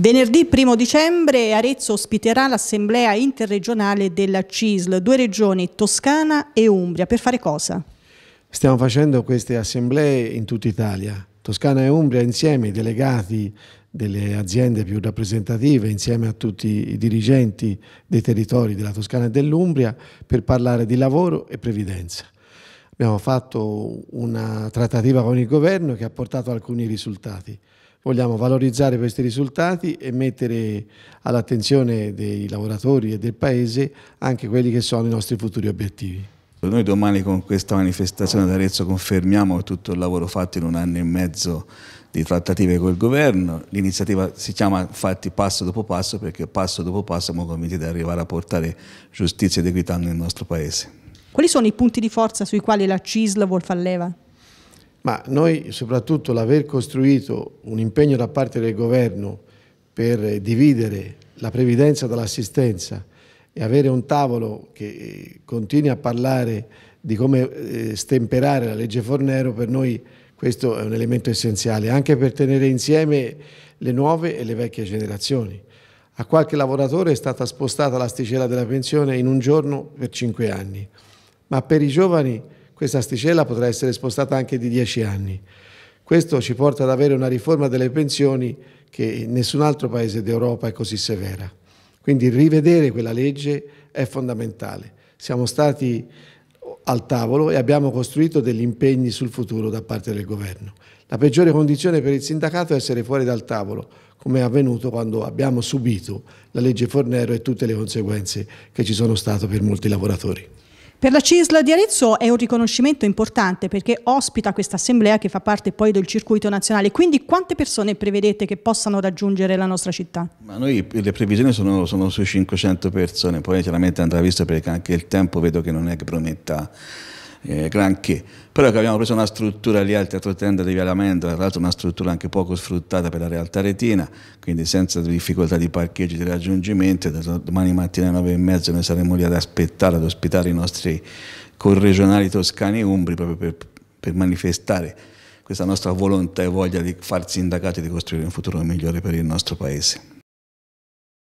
Venerdì 1 dicembre Arezzo ospiterà l'assemblea interregionale della CISL, due regioni, Toscana e Umbria. Per fare cosa? Stiamo facendo queste assemblee in tutta Italia. Toscana e Umbria insieme, i delegati delle aziende più rappresentative, insieme a tutti i dirigenti dei territori della Toscana e dell'Umbria, per parlare di lavoro e previdenza. Abbiamo fatto una trattativa con il governo che ha portato alcuni risultati. Vogliamo valorizzare questi risultati e mettere all'attenzione dei lavoratori e del Paese anche quelli che sono i nostri futuri obiettivi. Noi domani con questa manifestazione ad Arezzo confermiamo tutto il lavoro fatto in un anno e mezzo di trattative col governo, l'iniziativa si chiama infatti passo dopo passo perché passo dopo passo siamo convinti di arrivare a portare giustizia ed equità nel nostro Paese. Quali sono i punti di forza sui quali la CISL vuol far leva? Ma noi soprattutto l'aver costruito un impegno da parte del governo per dividere la previdenza dall'assistenza e avere un tavolo che eh, continui a parlare di come eh, stemperare la legge Fornero, per noi questo è un elemento essenziale, anche per tenere insieme le nuove e le vecchie generazioni. A qualche lavoratore è stata spostata l'asticella della pensione in un giorno per cinque anni, ma per i giovani questa asticella potrà essere spostata anche di 10 anni. Questo ci porta ad avere una riforma delle pensioni che in nessun altro paese d'Europa è così severa. Quindi rivedere quella legge è fondamentale. Siamo stati al tavolo e abbiamo costruito degli impegni sul futuro da parte del governo. La peggiore condizione per il sindacato è essere fuori dal tavolo, come è avvenuto quando abbiamo subito la legge Fornero e tutte le conseguenze che ci sono state per molti lavoratori. Per la CISL di Arezzo è un riconoscimento importante perché ospita questa assemblea che fa parte poi del circuito nazionale, quindi quante persone prevedete che possano raggiungere la nostra città? Ma noi le previsioni sono, sono sui 500 persone, poi chiaramente andrà visto perché anche il tempo vedo che non è che prometta eh, granché, però che abbiamo preso una struttura lì al Teatro Tenda di Via Lamendola, tra l'altro una struttura anche poco sfruttata per la realtà retina, quindi senza difficoltà di parcheggio, di raggiungimento, domani mattina alle 9 e mezza noi saremo lì ad aspettare, ad ospitare i nostri corregionali toscani e umbri proprio per, per manifestare questa nostra volontà e voglia di far sindacato e di costruire un futuro migliore per il nostro Paese.